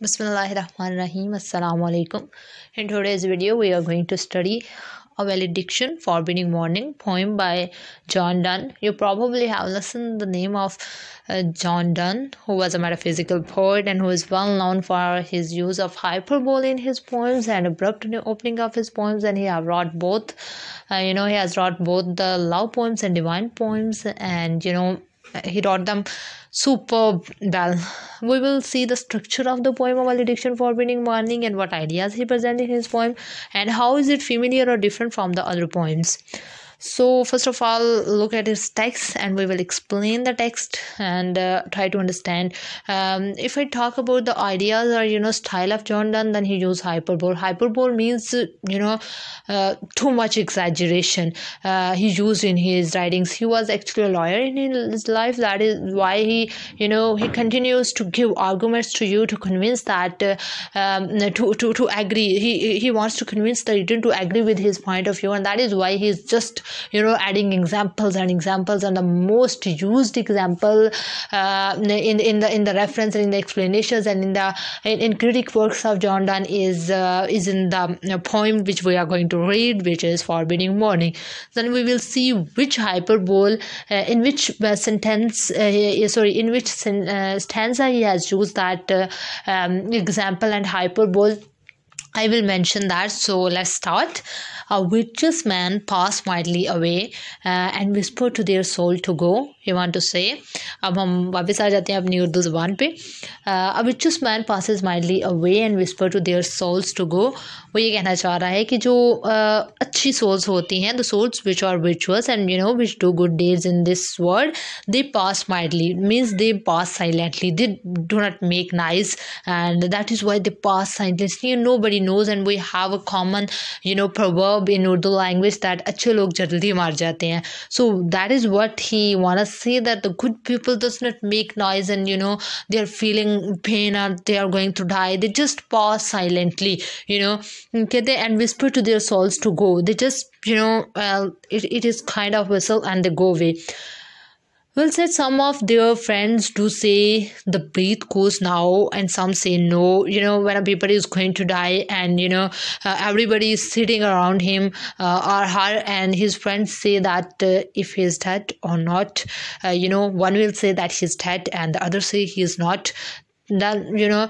Bismillahirrahmanirrahim. Assalamu alaikum. In today's video, we are going to study a valediction forbidding warning poem by John Donne. You probably have listened the name of uh, John Donne, who was a metaphysical poet and who is well known for his use of hyperbole in his poems and abrupt opening of his poems. And he have wrote both, uh, you know, he has wrote both the love poems and divine poems, and you know he wrote them superb well we will see the structure of the poem of malediction forbidding morning, and what ideas he presents in his poem and how is it familiar or different from the other poems so first of all look at his text and we will explain the text and uh, try to understand um, if i talk about the ideas or you know style of john donne then he used hyperbole hyperbole means you know uh, too much exaggeration uh, he used in his writings he was actually a lawyer in his life that is why he you know he continues to give arguments to you to convince that uh, um, to, to to agree he he wants to convince the reader to agree with his point of view and that is why he's just you know adding examples and examples and the most used example uh, in in the in the reference and in the explanations and in the in, in critic works of John Donne is uh, is in the poem which we are going to read which is forbidding morning then we will see which hyperbole uh, in which uh, sentence uh, sorry in which sen- uh, stanza he has used that um, example and hyperbole I will mention that. So let's start. A witches man passed mildly away uh, and whispered to their soul to go. You want to say? अब हम वापस आ जाते हैं अपनी उर्दू ज़बान पे uh, A witches man passes mildly away and whispered to their souls to go. वो ये कहना चाह रहा है कि जो uh, अच्छी सोल्स होती हैं द सोल्स विच आर विचुअल्स and you know which do good deeds in this world they pass mildly means they pass silently they do not make noise and that is why they pass silently nobody knows and we have a common you know proverb in Urdu language that अच्छे लोग जल्दी मार जाते हैं so that is what he us say that the good people does not make noise and you know they are feeling pain or they are going to die they just pass silently you know okay they and whisper to their souls to go they just you know well it, it is kind of whistle and they go away Will said some of their friends do say the breath goes now, and some say no. You know, when everybody is going to die, and you know, uh, everybody is sitting around him uh, or her, and his friends say that uh, if he is dead or not. Uh, you know, one will say that he's dead, and the other say he is not. You know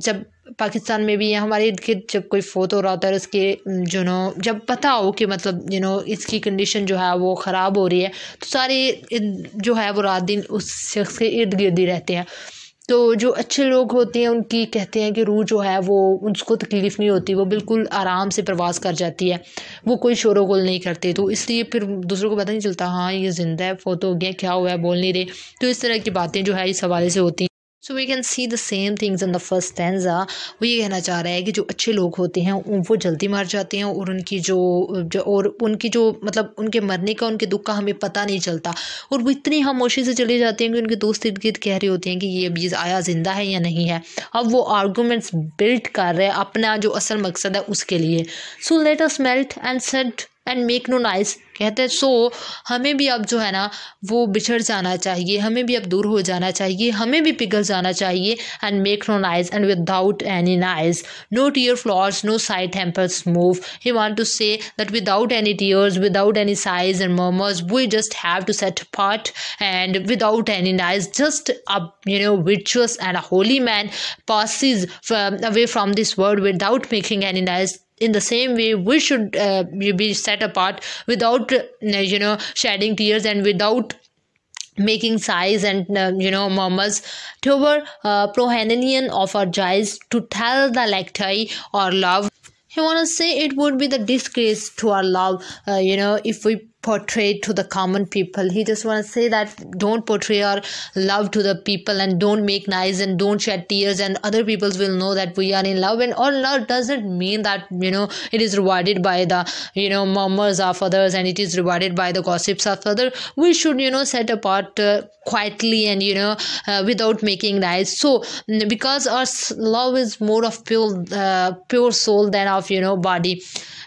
जब पाकिस्तान में भी या हमारे इर्द गिर्द जब कोई फोत हो रहा होता है उसके जो नो जब पता हो कि मतलब यू नो इसकी कंडीशन जो है वो ख़राब हो रही है तो सारे जो है वो रात दिन उस शख्स के इर्द गिर्द ही रहते हैं तो जो अच्छे लोग होते हैं उनकी कहते हैं कि रूह जो है वो उसको तकलीफ़ नहीं होती वो बिल्कुल आराम से प्रवास कर जाती है वो कोई शोर गोल नहीं करते तो इसलिए फिर दूसरों को पता नहीं चलता हाँ ये ज़िंदा है फोत हो गया क्या हुआ है बोल नहीं रहे तो इस तरह की बातें जो है इस हवाले से होती हैं so we can see the same things in the first standard वो ये कहना चाह रहा है कि जो अच्छे लोग होते हैं वो जल्दी मर जाते हैं और उनकी जो, जो और उनकी जो मतलब उनके मरने का उनके दुख का हमें पता नहीं चलता और वो इतनी खामोशी से चले जाते हैं कि उनके दोस्त इर्द गिर्द कह रहे होते हैं कि ये अभी आया ज़िंदा है या नहीं है अब वो आर्गूमेंट्स बिल्ट कर रहे हैं अपना जो असल मकसद है उसके लिए so let us melt and set and make no noise कहते हैं सो हमें भी अब जो है ना वो बिछड़ जाना चाहिए हमें भी अब दूर हो जाना चाहिए हमें भी पिघल जाना चाहिए and make no noise and without any noise no tear floods no sigh tempests move he want to say that without any tears without any sighs and murmurs we just have to set part and without any noise just अब you know विचुअस and a holy man passes away from this world without making any noise in the same way we should uh, be set apart without uh, you know shedding tears and without making sighs and uh, you know murmurs our uh, Prohananian our joys, to tell the lektai or love he wanna say it would be the disgrace to our love uh, you know if we portrayed to the common people he just want to say that don't portray our love to the people and don't make nice and don't shed tears and other people will know that we are in love and all love doesn't mean that you know it is rewarded by the you know murmurs of others and it is rewarded by the gossips of others we should you know set apart uh, quietly and you know uh, without making nice so mm, because our love is more of pure uh, pure soul than of you know body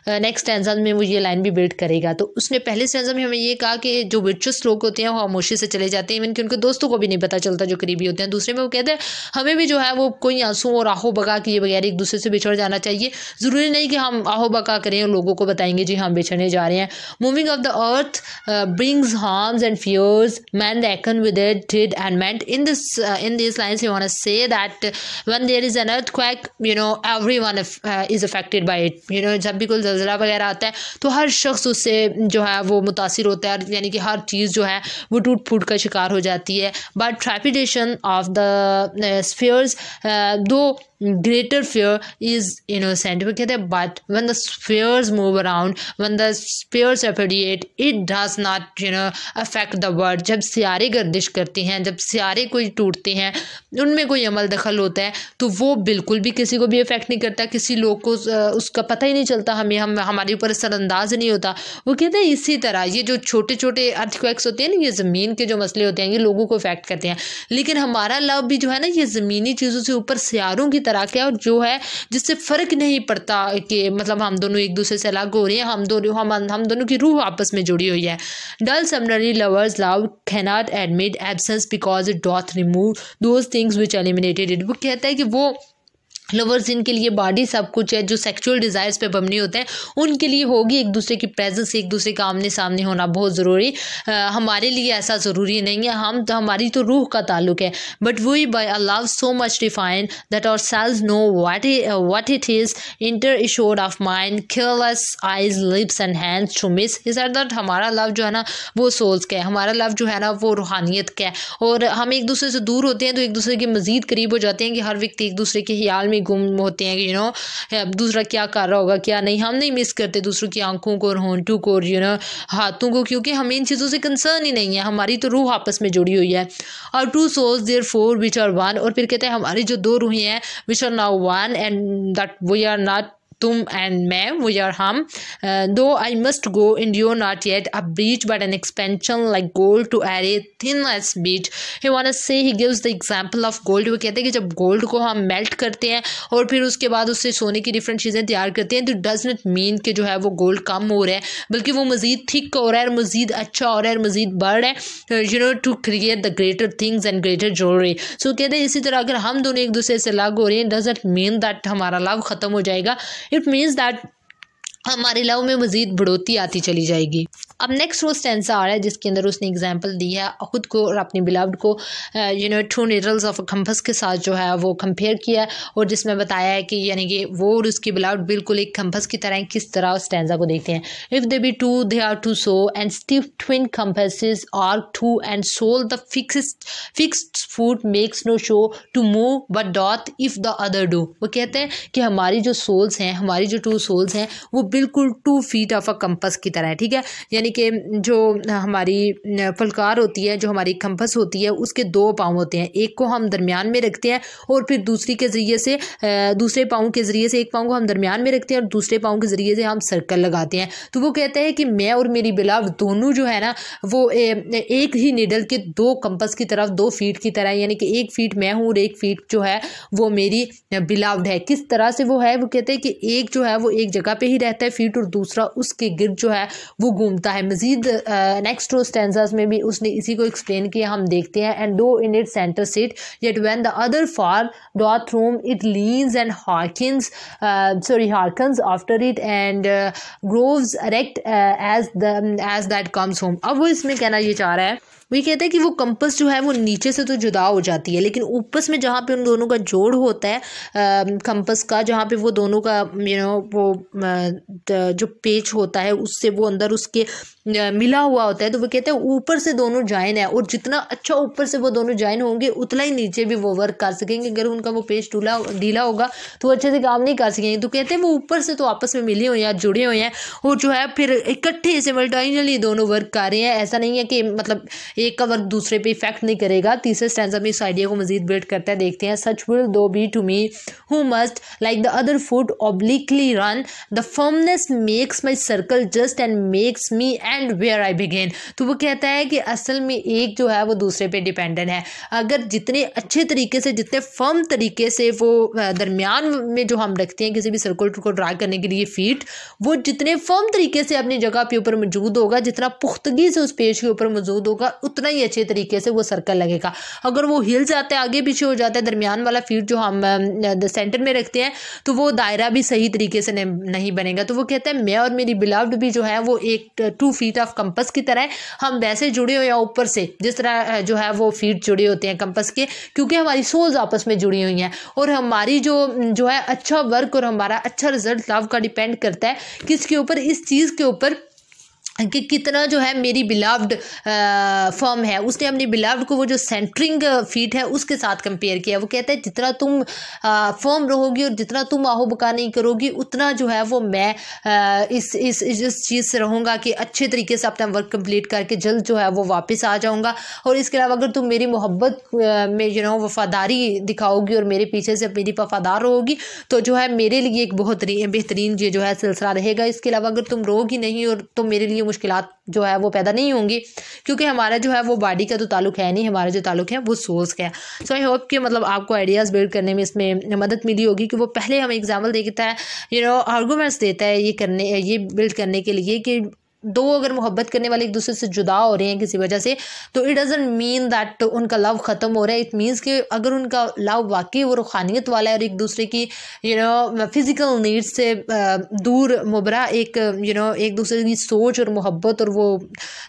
next tension में वो ये line भी build करेगा तो उसने पहले stanza में हमें ये कहा कि जो विचुअस लोग होते हैं वो खामोशी से चले जाते हैं इवन कि उनके दोस्तों को भी नहीं पता चलता जो करीबी होते हैं दूसरे में वो कहते हैं हमें भी जो है वो कोई आंसू और आहो बगा किए बगैर एक दूसरे से बिछड़ जाना चाहिए ज़रूरी नहीं कि हम आहो बका करें और लोगों को बताएंगे जी हाँ, हम बिछड़ने जा रहे हैं moving of the earth brings harms and fears men the action with and did in this in this uh, in one say we want to say that when there is an earthquake you know everyone uh, is affected by जब भी कोई जलजिला वगैरह आता है तो हर शख्स उससे जो है वो मुतासर होता है यानी कि हर चीज़ जो है वो टूट फूट का शिकार हो जाती है but trepidation of the spheres though greater fear is you know scientific but when the spheres move around when the spheres appreciate it does not you know affect the world जब सियारे गर्दिश करते हैं जब सियारे कोई टूटते हैं उनमें कोई अमल दखल होता है तो वो बिल्कुल भी किसी को भी अफेक्ट नहीं करता किसी लोग को उसका पता ही नहीं चलता हमें हम हमारे ऊपर असरअंदाज नहीं होता वो कहते हैं इसी तरह ये जो छोटे छोटे अर्थक्वैक्स होते हैं ना ये ज़मीन के जो मसले होते हैं ये लोगों को अफेक्ट करते हैं लेकिन हमारा लव भी जो है ना ये ज़मीनी चीज़ों से ऊपर सियारों की तरह के और जो है जिससे फ़र्क नहीं पड़ता कि मतलब हम दोनों एक दूसरे से अलग हो रहे हैं हम दोनों हम हम दोनों की रूह आपस में जुड़ी हुई है dull sublunary lovers love cannot admit absence because doth remove those things which eliminated वो कहता है कि वो लवर्स जिनके लिए बॉडी सब कुछ है जो सेक्सुअल डिज़ायर्स पे बमनी होते हैं उनके लिए होगी एक दूसरे की प्रेजेंस एक दूसरे का आमने सामने होना बहुत ज़रूरी हमारे लिए ऐसा ज़रूरी नहीं है हम तो हमारी तो रूह का ताल्लुक है but we by love so much define that our selves know what what it is inter assured of mind careless eyes lips and hands to miss is are that हमारा लव जो है ना वो सोल्स का है हमारा love जो है ना वो रूहानियत का है और हम एक दूसरे से दूर होते हैं तो एक दूसरे के मज़ीद करीब हो जाते हैं कि हर व्यक्ति एक दूसरे के ख्याल में गुम होते हैं यू नो अब दूसरा क्या कर रहा होगा क्या नहीं हम नहीं मिस करते दूसरों की आंखों को और होंटू को और यू नो हाथों को क्योंकि हमें इन चीज़ों से कंसर्न ही नहीं है हमारी तो रूह आपस में जुड़ी हुई है और two souls therefore which are one और फिर कहते हैं हमारी जो दो रूहें हैं which are now one and that we are not तुम एंड मैं वी आर हम दो आई मस्ट गो इन यू not yet a breach but an expansion like gold to airy thinness beat he one say he gives the example of gold वो कहते हैं कि जब गोल्ड को हम मेल्ट करते हैं और फिर उसके बाद उससे सोने की डिफरेंट चीज़ें तैयार करते हैं तो डज नॉट मीन कि जो है वो गोल्ड कम हो रहा है बल्कि वो मज़ीद थिक हो रहा है और मज़ीद अच्छा हो रहा है और मज़ीद बढ़ रहा है you know to create the greater things and greater jewellery so कहते हैं इसी तरह अगर हम दोनों एक दूसरे से लग हो रहे हैं डज नॉट मीन दैट हमारा लव ख़त्म हो जाएगा इट मीन्स दैट हमारे लव में मज़ीद बढ़ोतरी आती चली जाएगी अब नेक्स्ट वो रहा है जिसके अंदर उसने एग्जांपल दी है खुद को और अपनी बिलव्ड को you know two needles of compass के साथ जो है वो कंपेयर किया है और जिसमें बताया है कि यानी कि वो और उसकी बिलव्ड बिल्कुल एक कंपस की तरह किस तरह उस स्टेंजा को देखते हैं if they be two they are two so and stiff twin compasses are two and soul the fixed fixed foot makes no show to move but doth if the other do वो कहते हैं कि हमारी जो souls हैं हमारी जो to souls हैं वो बिल्कुल two feet of a compass की तरह है ठीक है यानी यानी कि जो हमारी फलकार होती है जो हमारी कंपस होती है उसके दो पाँव होते हैं एक को हम दरमियान में रखते हैं और फिर दूसरी के ज़रिए से दूसरे पाँव के ज़रिए से एक पाँव को हम दरमियान में रखते हैं और दूसरे पाँव के ज़रिए से हम सर्कल लगाते हैं तो वो कहते हैं कि मैं और मेरी बिलाव दोनों जो है ना वो एक ही निडल के दो कंपस की तरफ दो फीट की तरह यानी कि एक फीट मैं हूँ और एक फीट जो है वो मेरी बिलावड है किस तरह से वो है वो कहते हैं कि एक जो है वो एक जगह पर ही रहता है फीट और दूसरा उसके गिर जो है वो घूमता है मजीद नेक्स्ट टू स्टेंसर्स में भी उसने इसी को एक्सप्लेन किया हम देखते हैं and though in it centre sit yet when the other far doth roam it leans and hearkens sorry hearkens after it and grows erect as the as that comes home अब वो इसमें कहना ये चाह रहा है वही कहते हैं कि वो कंपस जो है वो नीचे से तो जुदा हो जाती है लेकिन ऊपर में जहाँ पे उन दोनों का जोड़ होता है कंपस का जहाँ पे वो दोनों का यू नो वो जो पेच होता है उससे वो अंदर उसके मिला हुआ होता है तो वो कहते हैं ऊपर से दोनों ज्वाइन है और जितना अच्छा ऊपर से वो दोनों ज्वाइन होंगे उतना ही नीचे भी वो वर्क कर सकेंगे अगर उनका वो पेज ढूला ढीला होगा तो अच्छे से काम नहीं कर सकेंगे तो कहते हैं वो ऊपर से तो आपस में मिले हुए हैं जुड़े हुए हैं और जो है फिर इकट्ठे से मल्टाइनली दोनों वर्क कर रहे हैं ऐसा नहीं है कि मतलब एक का वर्क दूसरे पर इफेक्ट नहीं करेगा तीसरे स्टैंड में इस आइडिया को मजीद बिल्ड करता है देखते हैं such will thou be to me who must like the other foot obliquely run the firmness makes my circle just and makes me end where I begin तो वो कहता है कि असल में एक जो है वो दूसरे पे डिपेंडेंट है अगर जितने अच्छे तरीके से जितने फर्म तरीके से वो दरमियान में जो हम रखते हैं किसी भी सर्कल को ड्रा करने के लिए फीट वो जितने फर्म तरीके से अपनी जगह के ऊपर मौजूद होगा जितना पुख्तगी से उस पेज के ऊपर मौजूद होगा उतना ही अच्छे तरीके से वो सर्कल लगेगा अगर वो हिल जाता है आगे पीछे हो जाता है दरमियान वाला फीट जो हम सेंटर में रखते हैं तो वो दायरा भी सही तरीके से नहीं बनेगा तो वो कहता है मैं और मेरी बिलावड भी जो है वो एक two two feet of compass की तरह हम वैसे जुड़े हुए या ऊपर से जिस तरह जो है वो फीट जुड़े होते हैं कंपस के क्योंकि हमारी सोज आपस में जुड़ी हुई हैं और हमारी जो जो है अच्छा वर्क और हमारा अच्छा रिजल्ट लाभ का डिपेंड करता है किसके ऊपर इस चीज़ के ऊपर कि कितना जो है मेरी बिलाव्ड फॉर्म है उसने अपनी बिलाव्ड को वो जो सेंटरिंग फीट है उसके साथ कंपेयर किया वो कहता है जितना तुम फॉर्म रहोगी और जितना तुम आहो बका नहीं करोगी उतना जो है वो मैं आ, इस इस इस, चीज़ से रहूँगा कि अच्छे तरीके से अपना वर्क कंप्लीट करके जल्द जो है वो वापस आ जाऊँगा और इसके अलावा अगर तुम मेरी मोहब्बत में जो है वफ़ादारी दिखाओगी और मेरे पीछे से मेरी वफ़ादार रहोगी तो जो है मेरे लिए एक बहुत बेहतरीन ये जो है सिलसिला रहेगा इसके अलावा अगर तुम रहोगी नहीं और तुम मेरे लिए मुश्किल जो है वो पैदा नहीं होंगी क्योंकि हमारा जो है वो बॉडी का तो ताल्लुक है नहीं हमारा जो ताल्लुक है वो सोर्स का है सो आई होप कि मतलब आपको आइडियाज़ बिल्ड करने में इसमें मदद मिली होगी कि वो पहले हमें एग्जाम्पल देता है यू नो आर्गूमेंट्स देता है ये करने ये बिल्ड करने के लिए कि दो अगर मोहब्बत करने वाले एक दूसरे से जुदा हो रहे हैं किसी वजह से तो इट डजेंट मीन दैट उनका लव ख़त्म हो रहा है इट मीन्स कि अगर उनका लव वाकई वो रुखानियत वाला है और एक दूसरे की यू नो फिज़िकल नीड्स से दूर मुबरा एक यू नो एक दूसरे की सोच और मोहब्बत और वो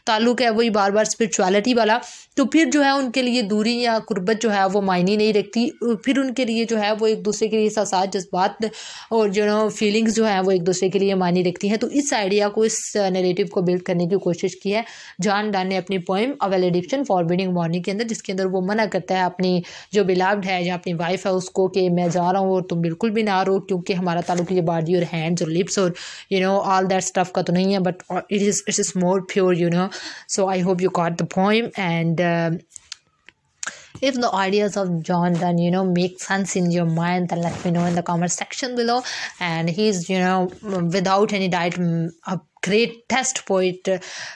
ताल्लुक है वही बार बार स्परिचुअलिटी वाला तो फिर जो है उनके लिए दूरी या कुर्बत जो है वो मायने नहीं रखती फिर उनके लिए जो है वो एक दूसरे के लिए साथ जज्बात और जो नो फीलिंग्स जो है वो एक दूसरे के लिए मायने रखती हैं तो इस आइडिया को इस नेगेटिव रिलेशनशिप को बिल्ड करने की कोशिश की है जॉन डन ने अपनी poem a valediction forbidding mourning के अंदर जिसके अंदर वो मना करता है अपनी जो बिलाव्ड है या अपनी वाइफ है उसको कि मैं जा रहा हूँ और तुम बिल्कुल भी ना रो क्योंकि हमारा ताल्लुक ये बॉडी और हैंड्स और लिप्स और you know all that stuff का तो नहीं है but it is it is more pure you know so I hope you caught the poem and if the ideas of john dunn you know make sense in your mind then let me know in the comment section below and he's you know without any diet greatest poet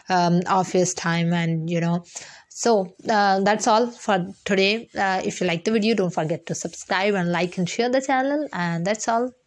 um, of his time and you know so uh, that's all for today uh, if you like the video don't forget to subscribe and like and share the channel and that's all